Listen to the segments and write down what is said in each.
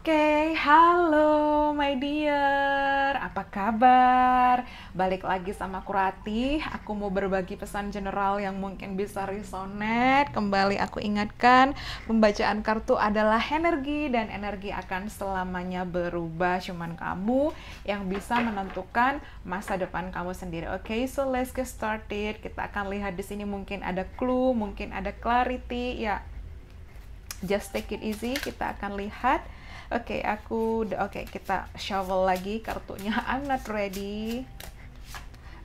Oke, okay, halo my dear, apa kabar? Balik lagi sama aku Ratih, aku mau berbagi pesan general yang mungkin bisa resonate Kembali aku ingatkan, pembacaan kartu adalah energi dan energi akan selamanya berubah Cuman kamu yang bisa menentukan masa depan kamu sendiri Oke, okay, so let's get started Kita akan lihat di sini mungkin ada clue, mungkin ada clarity Ya, just take it easy, kita akan lihat Oke, okay, aku oke okay, kita shovel lagi kartunya. I'm not ready.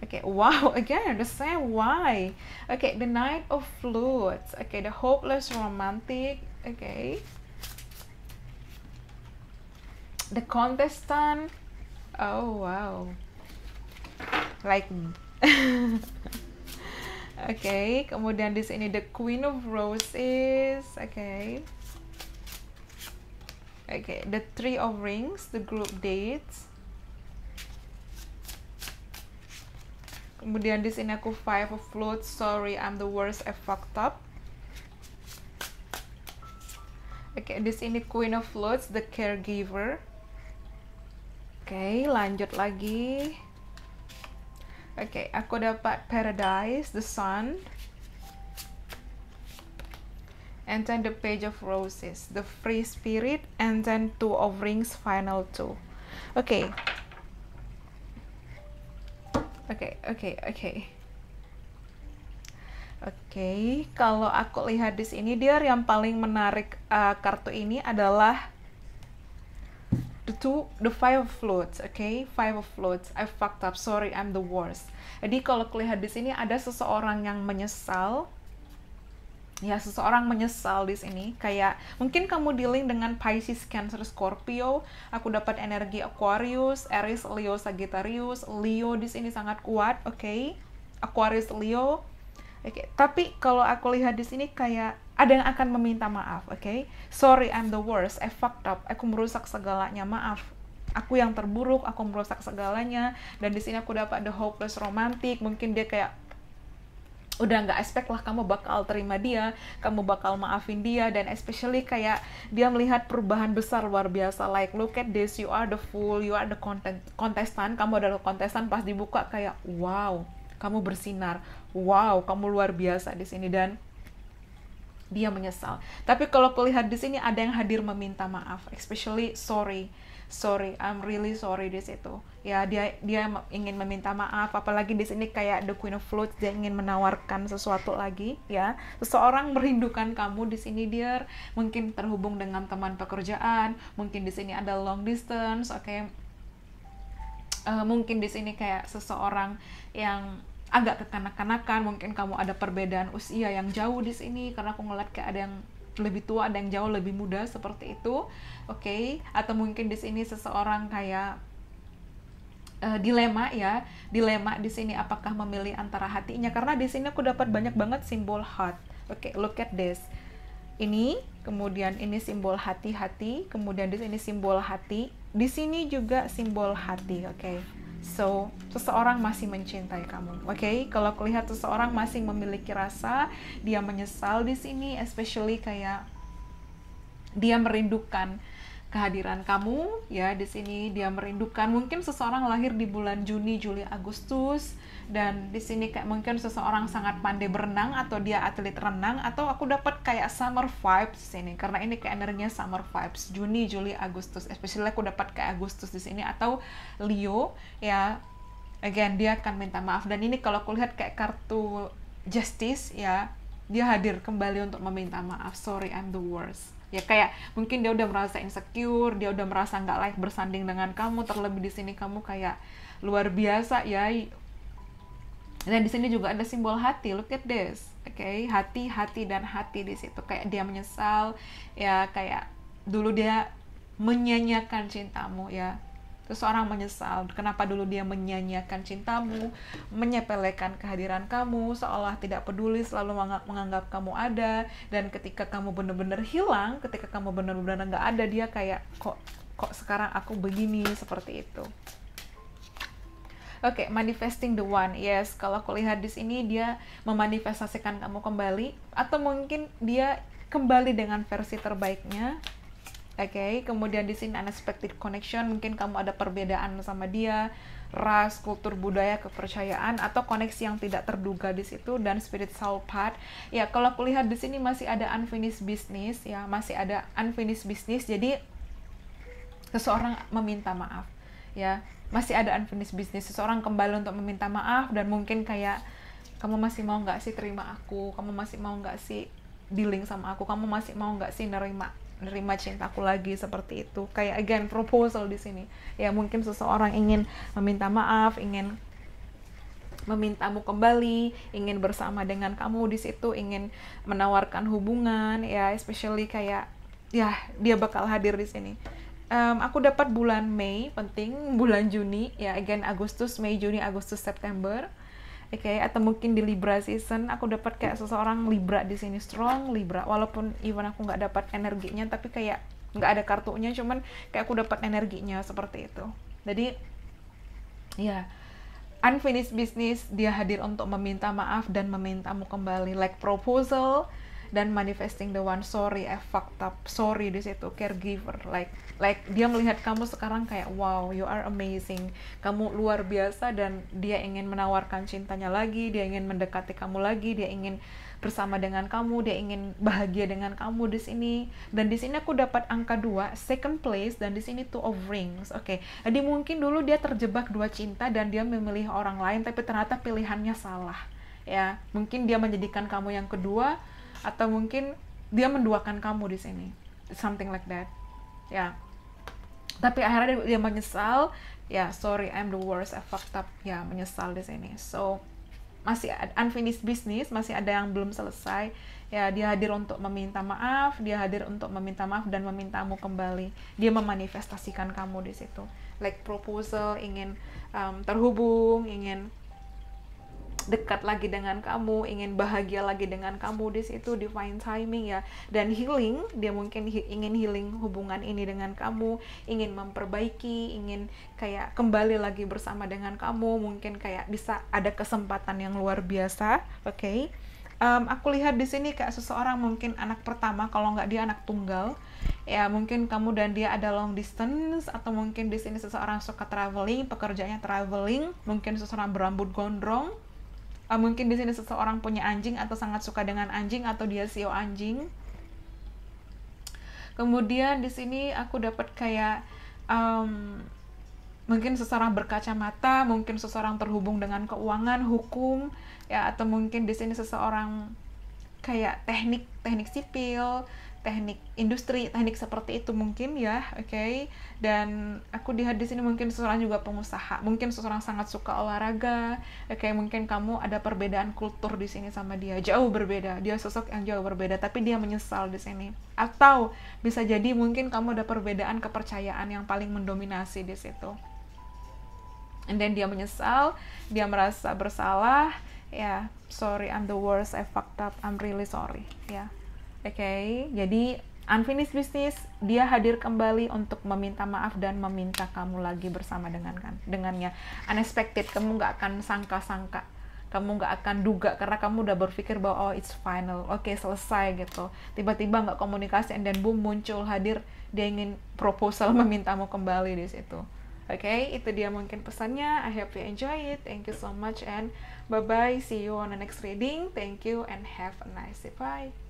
Oke, okay, wow, again The same. why. Oke, okay, the night of flutes. Oke, okay, the hopeless romantic. Oke. Okay. The contestant. Oh, wow. Like me. Oke, okay, kemudian di sini the Queen of Roses. Oke. Okay okay the three of rings the group dates kemudian di sini aku five of float sorry I'm the worst I fucked up oke okay, di sini queen of floats the caregiver oke okay, lanjut lagi oke okay, aku dapat paradise the sun and then the page of roses the free spirit and then two of rings final two okay okay okay okay okay kalau aku lihat di sini dia yang paling menarik uh, kartu ini adalah the two the five of floats okay five of floats I fucked up sorry I'm the worst jadi kalau lihat di sini ada seseorang yang menyesal ya seseorang menyesal di sini kayak mungkin kamu dealing dengan Pisces, Cancer, Scorpio. Aku dapat energi Aquarius, Aries, Leo, Sagittarius, Leo di sini sangat kuat, oke? Okay? Aquarius, Leo. Oke, okay. tapi kalau aku lihat di sini kayak ada yang akan meminta maaf, oke? Okay? Sorry, I'm the worst. I fucked up. Aku merusak segalanya. Maaf, aku yang terburuk, aku merusak segalanya. Dan di sini aku dapat the hopeless romantic. Mungkin dia kayak udah nggak expect lah kamu bakal terima dia, kamu bakal maafin dia dan especially kayak dia melihat perubahan besar luar biasa like look at this you are the fool, you are the content kontestan, kamu adalah kontestan pas dibuka kayak wow, kamu bersinar, wow, kamu luar biasa di sini dan dia menyesal. Tapi kalau kulihat di sini ada yang hadir meminta maaf, especially sorry sorry I'm really sorry di situ ya dia dia ingin meminta maaf apalagi di sini kayak the queen of floats dia ingin menawarkan sesuatu lagi ya seseorang merindukan kamu di sini dia mungkin terhubung dengan teman pekerjaan mungkin di sini ada long distance oke okay? uh, eh, mungkin di sini kayak seseorang yang agak kekanak-kanakan mungkin kamu ada perbedaan usia yang jauh di sini karena aku ngeliat kayak ada yang lebih tua ada yang jauh lebih muda seperti itu oke okay? atau mungkin di sini seseorang kayak eh, dilema ya dilema di sini apakah memilih antara hatinya karena di sini aku dapat banyak banget simbol heart oke okay, look at this ini kemudian ini simbol hati-hati kemudian di sini simbol hati di sini juga simbol hati oke okay? So, seseorang masih mencintai kamu. Oke, okay? kalau kulihat seseorang masih memiliki rasa, dia menyesal di sini, especially kayak dia merindukan kehadiran kamu ya di sini dia merindukan mungkin seseorang lahir di bulan Juni Juli Agustus dan di sini kayak mungkin seseorang sangat pandai berenang atau dia atlet renang atau aku dapat kayak summer vibes di sini karena ini kayak energinya summer vibes Juni Juli Agustus especially aku dapat kayak Agustus di sini atau Leo ya again dia akan minta maaf dan ini kalau aku lihat kayak kartu justice ya dia hadir kembali untuk meminta maaf sorry I'm the worst ya kayak mungkin dia udah merasa insecure dia udah merasa nggak like bersanding dengan kamu terlebih di sini kamu kayak luar biasa ya dan di sini juga ada simbol hati look at this oke okay? hati hati dan hati di situ kayak dia menyesal ya kayak dulu dia menyanyiakan cintamu ya Terus orang menyesal, kenapa dulu dia menyanyiakan cintamu, menyepelekan kehadiran kamu, seolah tidak peduli selalu menganggap kamu ada, dan ketika kamu benar-benar hilang, ketika kamu benar-benar nggak ada, dia kayak kok kok sekarang aku begini seperti itu. Oke, okay, manifesting the one. Yes, kalau aku lihat di sini dia memanifestasikan kamu kembali atau mungkin dia kembali dengan versi terbaiknya Oke, okay? kemudian di sini unexpected connection, mungkin kamu ada perbedaan sama dia, ras, kultur, budaya, kepercayaan, atau koneksi yang tidak terduga di situ, dan spirit soul part. Ya, kalau aku lihat di sini masih ada unfinished business, ya, masih ada unfinished business, jadi seseorang meminta maaf, ya, masih ada unfinished business, seseorang kembali untuk meminta maaf, dan mungkin kayak, kamu masih mau nggak sih terima aku, kamu masih mau nggak sih dealing sama aku, kamu masih mau nggak sih nerima menerima cintaku lagi seperti itu kayak again proposal di sini ya mungkin seseorang ingin meminta maaf ingin memintamu kembali, ingin bersama dengan kamu di situ, ingin menawarkan hubungan, ya, especially kayak, ya, dia bakal hadir di sini. Um, aku dapat bulan Mei, penting bulan Juni, ya, again Agustus, Mei, Juni, Agustus, September Oke, okay, atau mungkin di Libra season aku dapat kayak iya. seseorang Libra di sini strong Libra walaupun even aku nggak dapat energinya tapi kayak nggak ada kartunya cuman kayak aku dapat energinya seperti itu. Jadi ya yeah unfinished business dia hadir untuk meminta maaf dan memintamu kembali like proposal dan manifesting the one sorry I fucked up sorry di situ caregiver like like dia melihat kamu sekarang kayak wow you are amazing kamu luar biasa dan dia ingin menawarkan cintanya lagi dia ingin mendekati kamu lagi dia ingin bersama dengan kamu dia ingin bahagia dengan kamu di sini dan di sini aku dapat angka dua second place dan di sini two of rings oke okay. jadi mungkin dulu dia terjebak dua cinta dan dia memilih orang lain tapi ternyata pilihannya salah ya mungkin dia menjadikan kamu yang kedua atau mungkin dia menduakan kamu di sini something like that ya yeah. tapi akhirnya dia, dia menyesal ya yeah, sorry I'm the worst I fucked up ya yeah, menyesal di sini so masih unfinished business masih ada yang belum selesai ya dia hadir untuk meminta maaf dia hadir untuk meminta maaf dan memintamu kembali dia memanifestasikan kamu di situ like proposal ingin um, terhubung ingin dekat lagi dengan kamu ingin bahagia lagi dengan kamu di situ divine timing ya dan healing dia mungkin ingin healing hubungan ini dengan kamu ingin memperbaiki ingin kayak kembali lagi bersama dengan kamu mungkin kayak bisa ada kesempatan yang luar biasa oke okay? um, aku lihat di sini kayak seseorang mungkin anak pertama kalau nggak dia anak tunggal ya mungkin kamu dan dia ada long distance atau mungkin di sini seseorang suka traveling pekerjaannya traveling mungkin seseorang berambut gondrong uh, mungkin di sini seseorang punya anjing atau sangat suka dengan anjing atau dia CEO anjing kemudian di sini aku dapat kayak um, mungkin seseorang berkacamata mungkin seseorang terhubung dengan keuangan hukum ya atau mungkin di sini seseorang kayak teknik teknik sipil teknik industri teknik seperti itu mungkin ya oke okay? dan aku lihat di sini mungkin seseorang juga pengusaha mungkin seseorang sangat suka olahraga oke okay? mungkin kamu ada perbedaan kultur di sini sama dia jauh berbeda dia sosok yang jauh berbeda tapi dia menyesal di sini atau bisa jadi mungkin kamu ada perbedaan kepercayaan yang paling mendominasi di situ dan dia menyesal dia merasa bersalah ya yeah, sorry I'm the worst I fucked up I'm really sorry ya yeah Oke, okay, jadi Unfinished Business dia hadir kembali untuk meminta maaf dan meminta kamu lagi bersama dengan kan dengannya. Unexpected, kamu nggak akan sangka-sangka, kamu nggak akan duga karena kamu udah berpikir bahwa oh it's final, oke okay, selesai gitu. Tiba-tiba nggak komunikasi and then boom muncul hadir dia ingin proposal memintamu kembali di situ. Oke, okay, itu dia mungkin pesannya. I hope you enjoy it. Thank you so much and bye-bye. See you on the next reading. Thank you and have a nice day. Bye.